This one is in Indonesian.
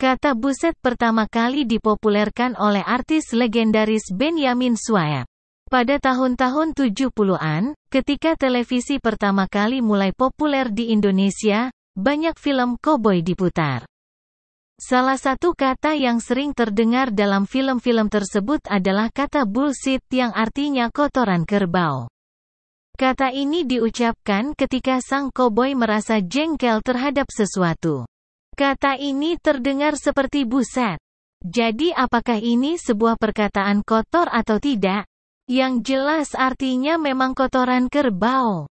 Kata buset pertama kali dipopulerkan oleh artis legendaris Benjamin Sueb. Pada tahun-tahun 70-an, ketika televisi pertama kali mulai populer di Indonesia, banyak film koboi diputar. Salah satu kata yang sering terdengar dalam film-film tersebut adalah kata bullshit yang artinya kotoran kerbau. Kata ini diucapkan ketika sang koboi merasa jengkel terhadap sesuatu. Kata ini terdengar seperti buset. Jadi apakah ini sebuah perkataan kotor atau tidak? Yang jelas artinya memang kotoran kerbau.